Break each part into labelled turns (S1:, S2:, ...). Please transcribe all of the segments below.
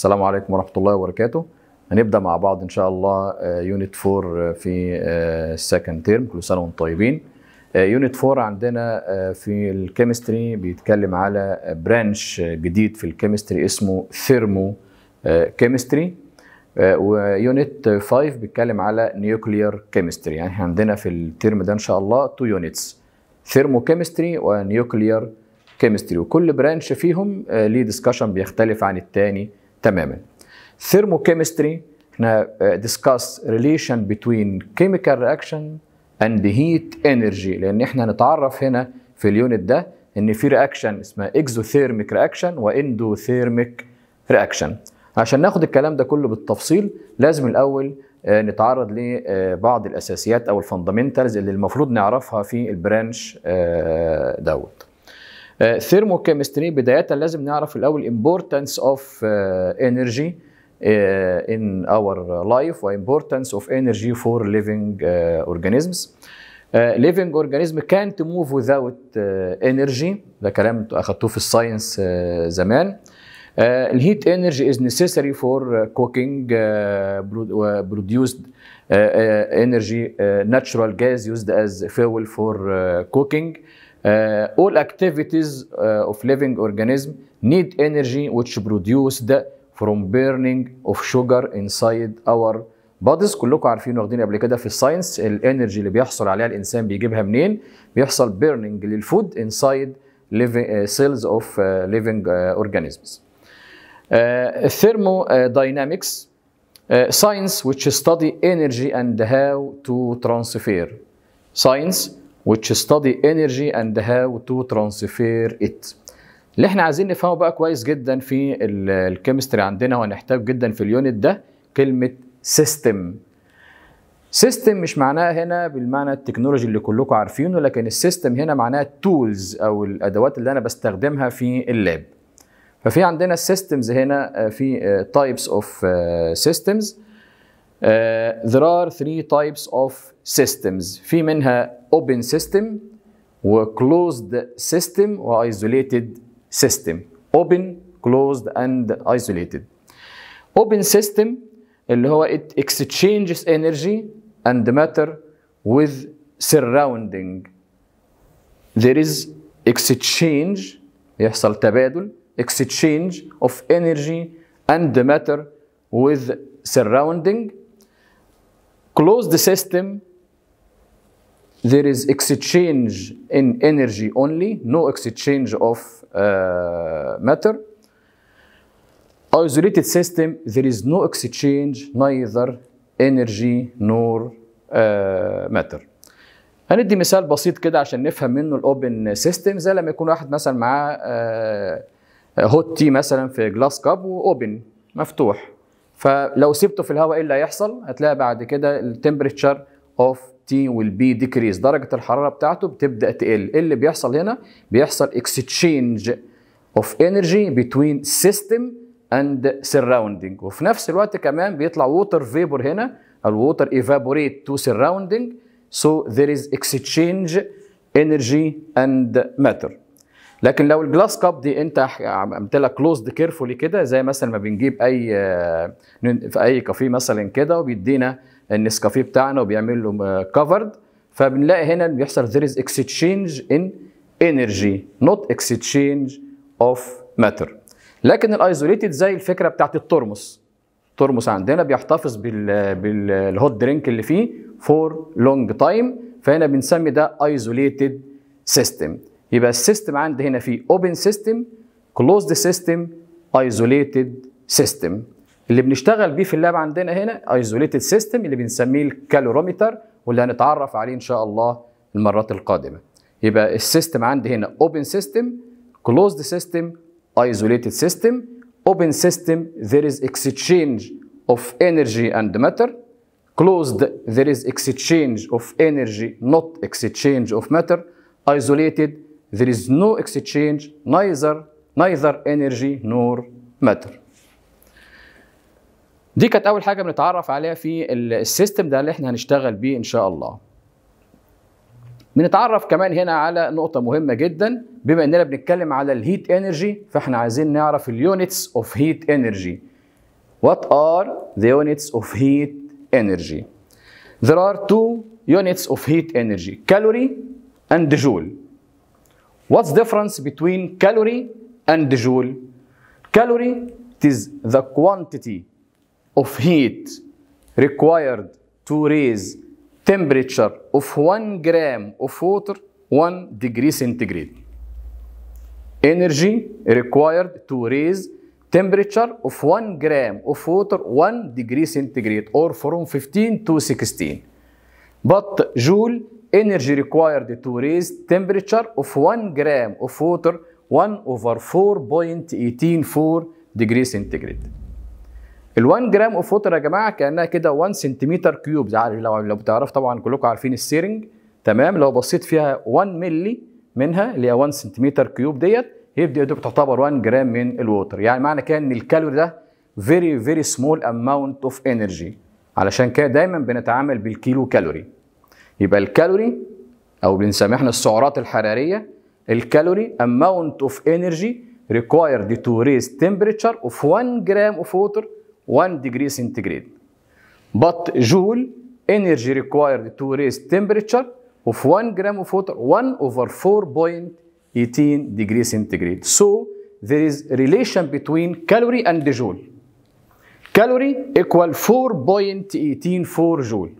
S1: السلام عليكم ورحمة الله وبركاته هنبدأ مع بعض إن شاء الله يونت آه، 4 آه، في السكند آه، تيرم كل سنة وأنتم طيبين يونت 4 عندنا في الكيمستري بيتكلم على برانش جديد في الكيمستري اسمه ثيرمو كيمستري ويونت 5 بيتكلم على نيوكليير كيمستري يعني احنا عندنا في الترم ده ان شاء الله تو يونتس ثيرمو كيمستري ونيوكليير كيمستري وكل برانش فيهم ليه ديسكشن بيختلف عن التاني تماما thermochemistry احنا ديسكاس ريليشن بتوين كيميكال رياكشن اند هيت انرجي لان احنا هنتعرف هنا في اليونت ده ان في رياكشن اسمها اكزوثيرميك رياكشن واندوثيرميك رياكشن عشان ناخد الكلام ده كله بالتفصيل لازم الاول آه, نتعرض لبعض آه, الاساسيات او الفندمنتالز اللي المفروض نعرفها في البرانش آه, دوت ثيرموكيمستري بدايه لازم نعرف الاول importance of energy in our life importance of energy for living organisms. living organism can't move without energy ده كلام اخدتوه في الساينس زمان. زمان. الهيت انرجي از نيسيسري فور كوكينج produced energy, natural gas used as fuel for cooking. Uh, all activities uh, of living organism need energy which produced from burning of sugar inside our bodies كلكم عارفين واخدين قبل كده في الساينس الانرجي اللي بيحصل عليها الانسان بيجيبها منين بيحصل بيرنينج للفود انسايد سيلز اوف ليفنج اورجانيزمز thermodynamics uh, science which study energy and how to transfer science which study energy and how to transfer it اللي احنا عايزين نفهمه بقى كويس جدا في الكيمستري عندنا وهنحتاج جدا في اليونت ده كلمه سيستم سيستم مش معناها هنا بالمعنى التكنولوجي اللي كلكم عارفينه لكن السيستم هنا معناها التولز او الادوات اللي انا بستخدمها في اللاب ففي عندنا السيستمز هنا آه، في تايبس اوف سيستمز there are three types of systems في منها open system or closed system or isolated system open closed and isolated open system اللي هو it exchanges energy and matter with surrounding there is exchange يحصل تبادل exchange of energy and matter with surrounding closed system there is exchange in energy only, no exchange of uh, matter. Isolated system, there is no exchange, neither energy nor uh, matter. هندي مثال بسيط كده عشان نفهم منه الاوبن سيستم زي لما يكون واحد مثلا معاه هوت آه، تي مثلا في جلاس كاب واوبن مفتوح فلو سبته في الهواء ايه اللي هيحصل؟ هتلاقي بعد كده التمبريتشر اوف تي والبي ديكريز درجه الحراره بتاعته بتبدا تقل ايه اللي بيحصل هنا بيحصل اكستشينج اوف انرجي بتوين سيستم اند سراوندنج وفي نفس الوقت كمان بيطلع ووتر فيبر هنا الووتر ايفابوريت تو سراوندنج سو ذير از اكستشينج انرجي اند ماتر لكن لو الجلاس كاب دي انت عملت لها كلوزد كيرفولي كده زي مثلا ما بنجيب اي آه، في اي كافيه مثلا كده وبيدينا النسكافيه بتاعنا وبيعمل له كفرد آه, فبنلاقي هنا بيحصل there is exchange in energy not exchange of matter لكن الايزوليتد زي الفكره بتاعت الترمس الترمس عندنا بيحتفظ بال بالهوت درينك اللي فيه فور لونج تايم فهنا بنسمي ده ايزوليتد سيستم يبقى السيستم عندي هنا فيه اوبن سيستم كلوزد سيستم ايزوليتد سيستم اللي بنشتغل بيه في اللاب عندنا هنا ايزوليتد سيستم اللي بنسميه الكالوروميتر واللي هنتعرف عليه ان شاء الله المرات القادمه يبقى السيستم عندي هنا اوبن سيستم كلوزد سيستم ايزوليتد سيستم اوبن سيستم ذير از اكسشينج اوف انرجي اند ماتر كلوزد ذير از اكسشينج اوف انرجي نوت اكسشينج اوف ماتر ايزوليتد ذير از نو اكسشينج نايذر نايذر انرجي نور ماتر دي كانت اول حاجه بنتعرف عليها في السيستم ده اللي احنا هنشتغل بيه ان شاء الله بنتعرف كمان هنا على نقطة مهمة جدا بما اننا بنتكلم على الهيت انرجي فاحنا عايزين نعرف اليونتس اوف هيت انرجي What are the units of heat energy? There are two units of heat energy, calorie and joule. What's difference between calorie and joule? Calorie is the quantity of heat required to raise temperature of 1 gram of water 1 degree centigrade. Energy required to raise temperature of 1 gram of water 1 degree centigrade or from 15 to 16. But joule energy required to raise temperature of 1 gram of water 1 over 4.184 degrees centigrade. ال1 جرام اوف ووتر يا جماعه كانها كده 1 سنتيمتر كيوب لو لو بتعرف طبعا كلكم عارفين السيرنج تمام لو بصيت فيها 1 مللي منها اللي هي 1 سنتيمتر كيوب ديت يبدا دي تعتبر 1 جرام من الووتر يعني معنى كده ان الكالوري ده فيري فيري سمول اماونت اوف انرجي علشان كده دايما بنتعامل بالكيلو كالوري يبقى الكالوري او بنسميها احنا السعرات الحراريه الكالوري اماونت اوف انرجي ريكوايرد تو ريز تمبريتشر اوف 1 جرام اوف ووتر 1 ديجري سنتيجريد بط جول انرجي ريكوايرد تو ريز تمبريتشر اوف 1 جرام اوف ووتر 1 اوفر 4.18 ديجري سنتيجريد سو ذير از ريليشن بتوين كالوري اند جول كالوري ايكوال 4.184 جول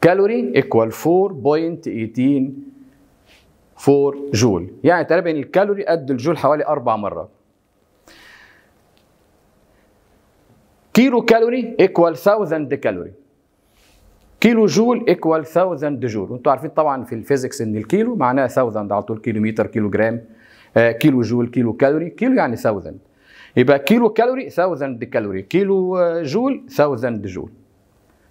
S1: كالوري ايكوال 4.184 جول يعني تقريبا الكالوري قد الجول حوالي 4 مرات كيلو كالوري ايكوال 1000 كالوري كيلو جول ايكوال 1000 جول وانتم عارفين طبعا في الفيزيكس ان الكيلو معناه 1000 على طول كيلو متر كيلو جرام آه، كيلو جول كيلو كالوري كيلو يعني 1000 يبقى كيلو كالوري 1000 كالوري كيلو آه، جول 1000 جول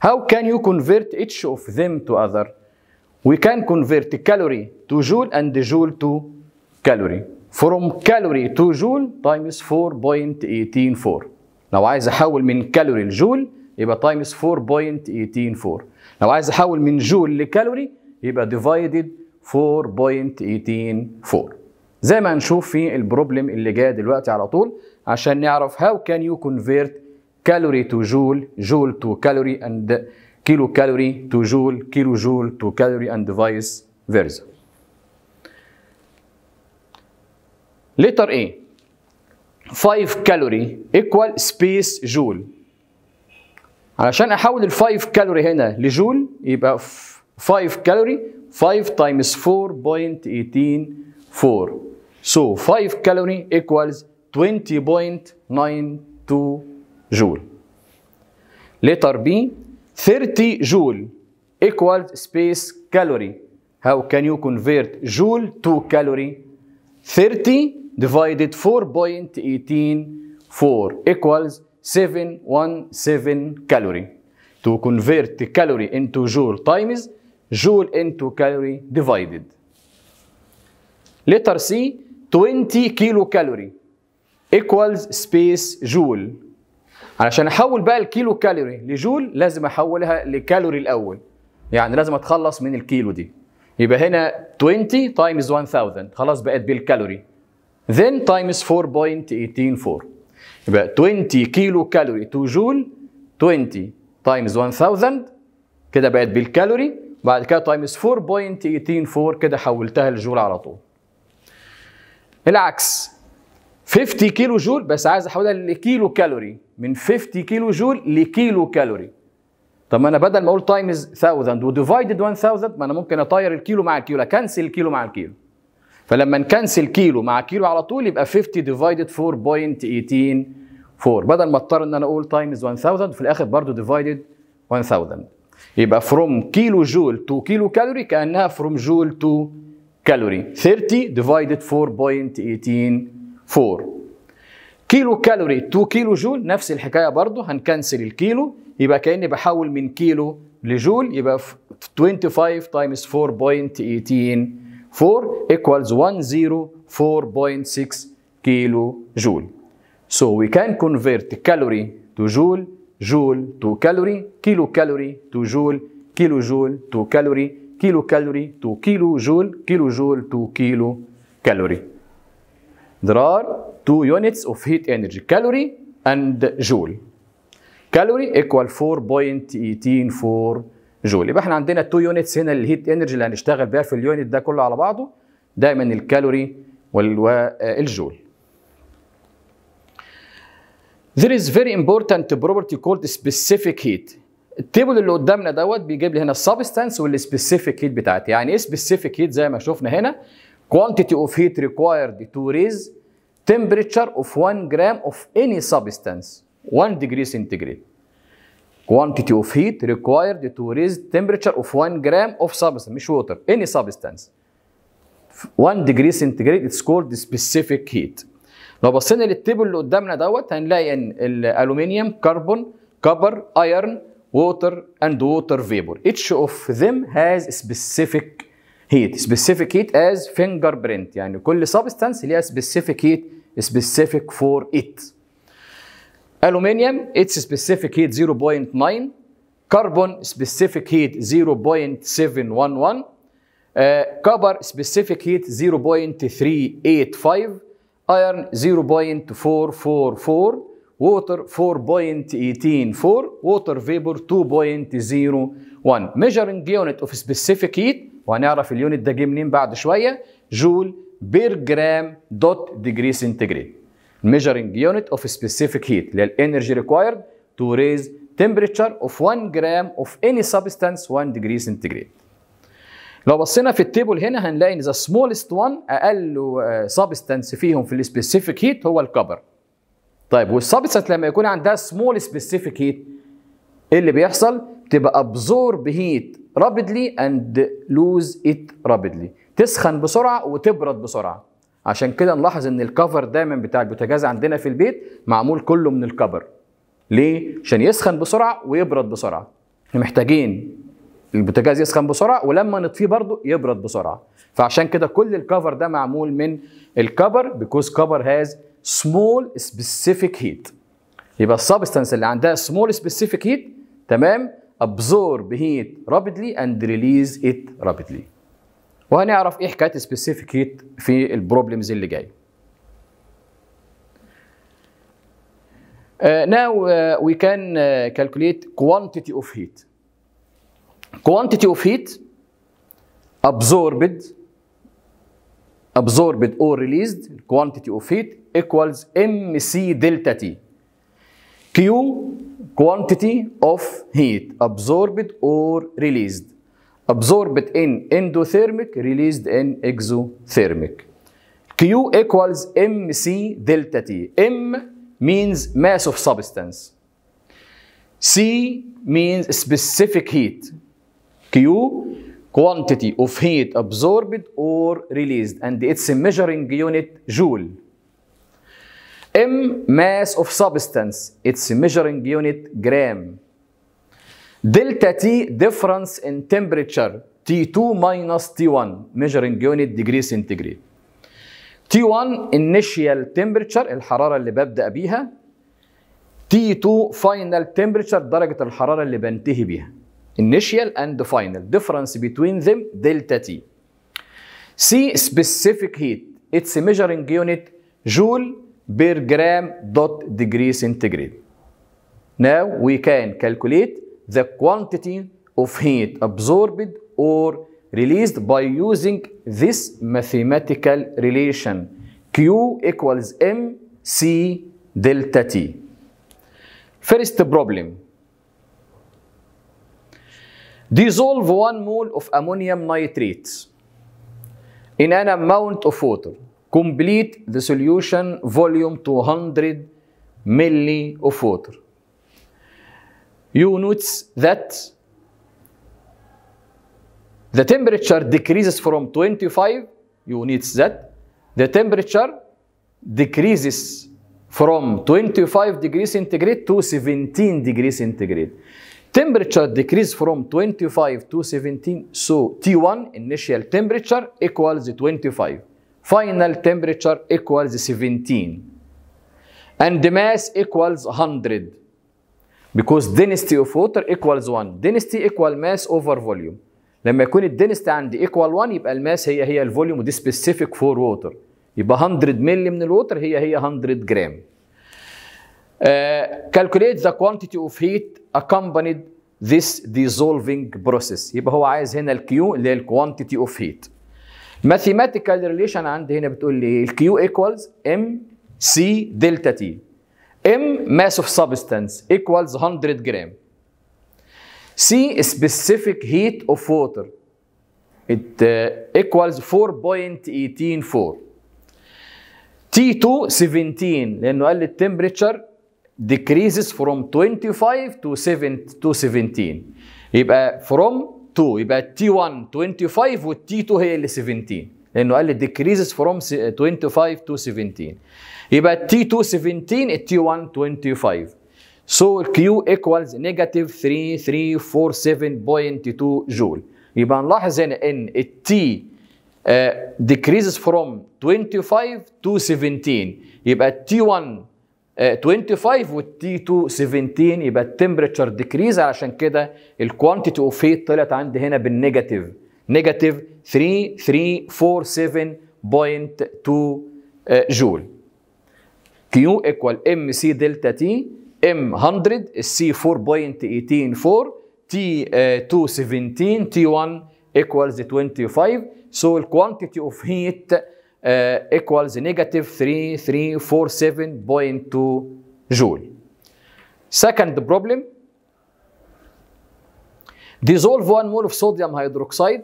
S1: How can you convert each of them to other? We can convert كالوري to جول and جول to كالوري From كالوري to جول times 4.184. لو عايز احول من كالوري لجول يبقى تايمز 4.184 لو عايز احول من جول لكالوري يبقى ديفايدد 4.184 زي ما هنشوف في البروبلم اللي جاي دلوقتي على طول عشان نعرف هاو كان يو كونفيرت كالوري تو جول جول تو كالوري اند كيلو كالوري تو جول كيلو جول تو كالوري اند فايس فيرزا ليتر ايه 5 كالوري ايكوال سبيس جول علشان احول ال 5 كالوري هنا لجول يبقى 5 كالوري 5 تايمز 4 so 5 كالوري ايكوالز 20.92 جول letter B 30 جول ايكوال space كالوري how can you convert joule to كالوري 30 divided 4.184 equals 717 calorie to convert calorie into joule times joule into calorie divided letter C 20 كيلو كالوري ايكوالز سبيس جول علشان احول بقى الكيلو كالوري لجول لازم احولها لكالوري الاول يعني لازم اتخلص من الكيلو دي يبقى هنا 20 تايمز 1000 خلاص بقت بالكالوري then times 4.184 يبقى 20 كيلو كالوري 2 جول 20 تايمز 1000 كده بقت بالكالوري بعد كده تايمز 4.184 كده حولتها لجول على طول العكس 50 كيلو جول بس عايز احولها لكيلو كالوري من 50 كيلو جول لكيلو كالوري طب ما انا بدل ما اقول تايمز 1000 وديفايدد 1000 ما انا ممكن اطير الكيلو مع الكيلو اكنسل الكيلو مع الكيلو فلما نكنسل كيلو مع كيلو على طول يبقى 50 ديفايدد 4.184 بدل ما اضطر ان انا اقول تايمز 1000 في الاخر برضه ديفايدد 1000 يبقى فروم كيلو جول تو كيلو كالوري كانها فروم جول تو كالوري 30 ديفايدد 4.184 كيلو كالوري تو كيلو جول نفس الحكايه برضه هنكنسل الكيلو يبقى كاني بحول من كيلو لجول يبقى 25 تايمز 4.18 4 equals 104.6 kilojoule. So we can convert calorie to joule, joule to calorie, kilocalorie to joule, kilojoule to calorie, kilocalorie to kilojoule, kilojoule to kilocalorie. There are two units of heat energy, calorie and joule. Calorie equal 4.184 جول يبقى احنا عندنا تو يونتس هنا الهيت انرجي اللي هنشتغل بيها في اليونت ده كله على بعضه دايما الكالوري والجول There is very important property called specific heat. التيبل اللي قدامنا دوت بيجيب لي هنا السبستانس والسبيسيفيك هيت بتاعتي، يعني ايه سبيسيفيك هيت زي ما شفنا هنا؟ quantity of heat required to raise temperature of 1 gram of any substance 1 degree centigrade. quantity of heat required to raise temperature of 1 gram of substance مش water any substance 1 degree centigrade it's called specific heat لو بصينا للتيبل اللي قدامنا دوت هنلاقي ان الالومنيوم كربون كبر ايرن ووتر اند ووتر vapor each of them has specific heat specific heat as fingerprint يعني كل substance ليها specific heat specific for it الومنيوم اتس سبيسيفيك هيت 0.9 كربون سبيسيفيك هيت 0.711 كبر سبيسيفيك هيت 0.385 ايرن 0.444 ووتر 4.184 ووتر فيبر 2.01 ميجرنج يونت اوف سبيسيفيك هيت وهنعرف اليونت ده جه منين بعد شويه جول بير جرام دوت ديجري سنتيجريد measuring unit of specific heat اللي هي الانرجي required to raise temperature of 1 gram of any substance 1 degree centigrade. لو بصينا في التيبل هنا هنلاقي ان ذا سمولست وان اقل سبستانس آه، فيهم في السبيسيفيك هيت هو الكبر. طيب والسبستانس لما يكون عندها سمول سبيسيفيك هيت ايه اللي بيحصل؟ تبقى ابزور بهيت رابدلي اند لوز ات رابدلي. تسخن بسرعه وتبرد بسرعه. عشان كده نلاحظ ان الكفر دايما بتاع البوتاجاز عندنا في البيت معمول كله من الكبر ليه عشان يسخن بسرعه ويبرد بسرعه محتاجين البوتاجاز يسخن بسرعه ولما نطفيه برضه يبرد بسرعه فعشان كده كل الكفر ده معمول من الكبر بيكوز كفر هاز سمول سبيسيفيك هيت يبقى السبستانس اللي عندها سمول سبيسيفيك هيت تمام absorb heat rapidly and release it rapidly وهنعرف ايه حكايه سبيسيفيكيت في البروبلمز اللي جايه Uh, now uh, we can uh, calculate quantity of heat. Quantity of heat absorbed absorbed or released quantity of heat equals mc delta t. Q quantity of heat absorbed or released. absorbed in endothermic, released in exothermic. Q equals MC delta T. M means mass of substance. C means specific heat. Q, quantity of heat absorbed or released. And it's a measuring unit joule. M, mass of substance. It's a measuring unit gram. دلتا تي ديفرنس ان تمبريتشر تي 2 ماينس تي 1 ميجرنج يونت ديجري سنتيجريد تي 1 انيشيال تمبريتشر الحراره اللي ببدا بيها تي 2 فاينل تمبريتشر درجه الحراره اللي بنتهي بيها انيشيال اند فاينل ديفرنس بتوين ذم دلتا تي سي سبيسيفيك هيت اتس ميجرنج يونت جول بير جرام دوت ديجري سنتيجريد Now we can calculate the quantity of heat absorbed or released by using this mathematical relation Q equals mc delta T. First problem. Dissolve one mole of ammonium nitrate in an amount of water. Complete the solution volume 200 milli of water you notice that the temperature decreases from 25 You notice that the temperature decreases from 25 degrees centigrade to 17 degrees centigrade. Temperature decreases from 25 to 17, so T1 initial temperature equals 25. Final temperature equals 17. And the mass equals 100. because density of water equals 1 density equal mass over volume لما يكون الدنستي عندي equal 1 يبقى الماس هي هي الفوليوم ودي specific for water يبقى 100 مللي من الوتر هي هي 100 جرام calculate the quantity of heat accompanied this dissolving process يبقى هو عايز هنا الكيو اللي هي الكوانتيتي اوف هيت mathematical relation عندي هنا بتقول لي الكيو equals ام سي دلتا تي M mass of substance equals 100 gram. C specific heat of water. It uh, equals 4.184. T2 17 لأنه قال لي temperature decreases from 25 to 7 to 17 يبقى from 2 يبقى T1 25 والT2 هي اللي 17 لانه قال لي decreases from 25 to 17 يبقى T 2 17 125 1 25 So Q equals negative 3347.2 جول يبقى نلاحظ هنا ان T uh, decreases from 25 to 17 يبقى T1 25 25 والتي 2 17 يبقى التمبريتشر ديكريز علشان كده الكوانتيتي اوف هيت طلعت عندي هنا بالنيجاتيف negative 3347.2 uh, eh, joule. Q equal MC delta T, M100 is C4.184, T217, uh, T1 equals 25. So the quantity of heat uh, equals negative 3347.2 joule. Second problem, dissolve one mole of sodium hydroxide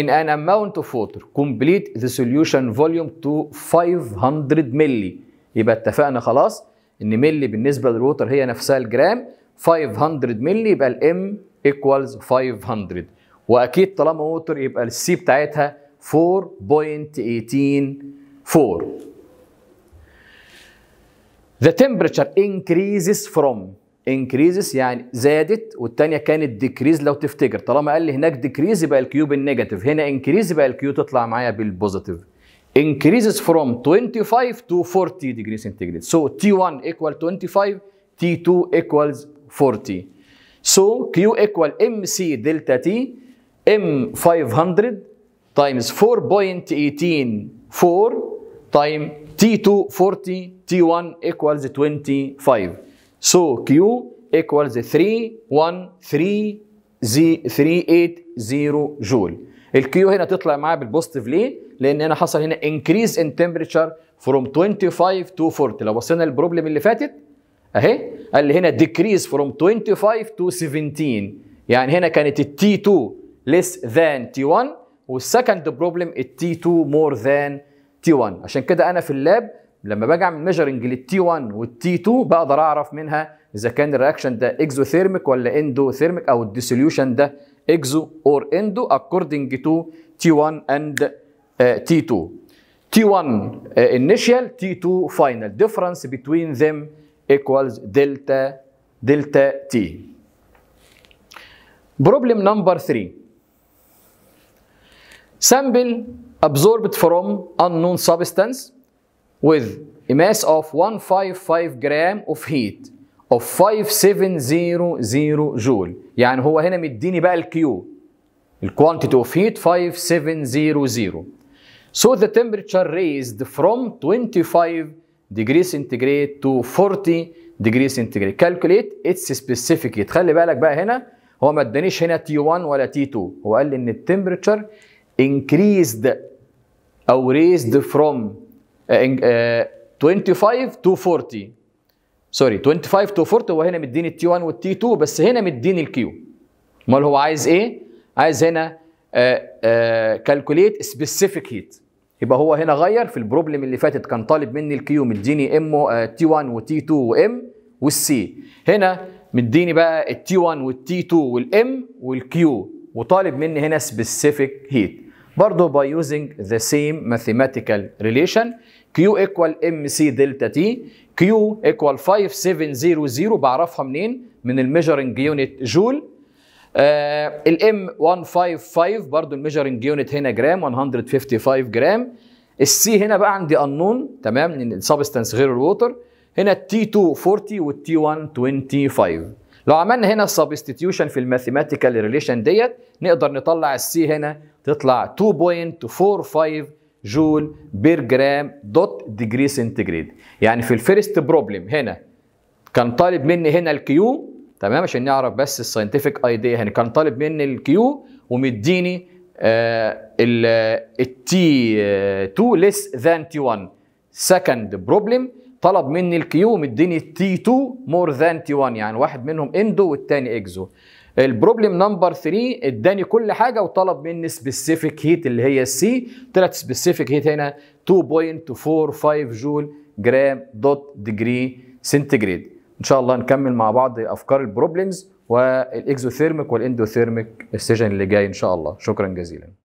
S1: in an amount of water complete the solution volume to 500 ملي يبقى اتفقنا خلاص ان ملي بالنسبه للووتر هي نفسها الجرام 500 ملي يبقى الام ايكوالز 500 واكيد طالما ووتر يبقى السي بتاعتها 4.184 The temperature increases from increases يعني زادت والثانيه كانت ديكريز لو تفتكر طالما قال لي هناك ديكريز يبقى الكيو بالنيجاتيف هنا انكريز يبقى الكيو تطلع معايا بالبوزيتيف increases from 25 to 40 degrees centigrade. So T1 equal 25, T2 equals 40. So Q equal MC delta T, M500 times 4.18, 4 times T2 40, T1 equals 25. So Q equals 0 جول. الكيو هنا تطلع معايا بالبوزيتيف ليه؟ لان هنا حصل هنا انكريز ان تمبريتشر فروم 25 تو 40 لو بصينا للبروبلم اللي فاتت اهي قال لي هنا ديكريز فروم 25 تو 17 يعني هنا كانت t 2 less than t 1 والسكند بروبلم t 2 more than t 1 عشان كده انا في اللاب لما باجي اعمل ميجرنج للتي 1 والتي 2 بقدر اعرف منها اذا كان الرياكشن ده اكزوثيرميك ولا اندوثيرميك او الديسوليوشن ده اكزو اور اندو اكوردنج تو تي 1 اند تي 2 تي 1 انيشال تي 2 فاينل ديفرنس بتوين ذيم ايكوالز دلتا دلتا تي بروبلم نمبر 3 sample absorbed from unknown substance with a mass of 155 جرام of heat of 5700 جول يعني هو هنا مديني بقى الكيو الكوانتيتي اوف هيت 5700 So the temperature raised from 25 degrees centigrade to 40 degrees centigrade. Calculate its specific heat. خلي بالك بقى هنا هو ما ادانيش هنا T1 ولا T2 هو قال لي ان التمبرتشر increased او raised from 25 تو 40 سوري 25 تو 40 هو هنا مديني التي 1 والتي 2 بس هنا مديني الكيو امال هو عايز ايه؟ عايز هنا كالكوليت سبيسيفيك هيت يبقى هو هنا غير في البروبلم اللي فاتت كان طالب مني الكيو مديني ام تي 1 وتي 2 وام والسي هنا مديني بقى التي 1 والتي 2 والام والكيو وطالب مني هنا سبيسيفيك هيت برضه by using the same mathematical relation Q equal MC delta T Q equal 5700 بعرفها منين من الميجرنج يونت جول آه الام 155 برضه الميجرنج يونت هنا جرام 155 جرام السي هنا بقى عندي انون تمام السبستانس يعني غير الووتر هنا التي 240 والتي 125 لو عملنا هنا substitution في الماثيماتيكال ريليشن ديت نقدر نطلع السي هنا تطلع 2.45 جول بير جرام دوت ديجري سنتجريد يعني في الفيرست بروبلم هنا كان طالب مني هنا الكيو تمام عشان نعرف بس الساينتفك ايديا هنا كان طالب مني الكيو ومديني آه ال التي 2 ليس ذان تي 1 سكند بروبلم طلب مني الكيو مديني تي 2 مور ذان تي 1 يعني واحد منهم اندو والتاني اكزو البروبلم نمبر 3 اداني كل حاجه وطلب مني سبيسيفيك هيت اللي هي السي طلعت سبيسيفيك هيت هنا 2.45 جول جرام دوت ديجري سنتيجريد ان شاء الله نكمل مع بعض افكار البروبلمز والاكزوثيرميك والاندوثيرميك السيجن اللي جاي ان شاء الله شكرا جزيلا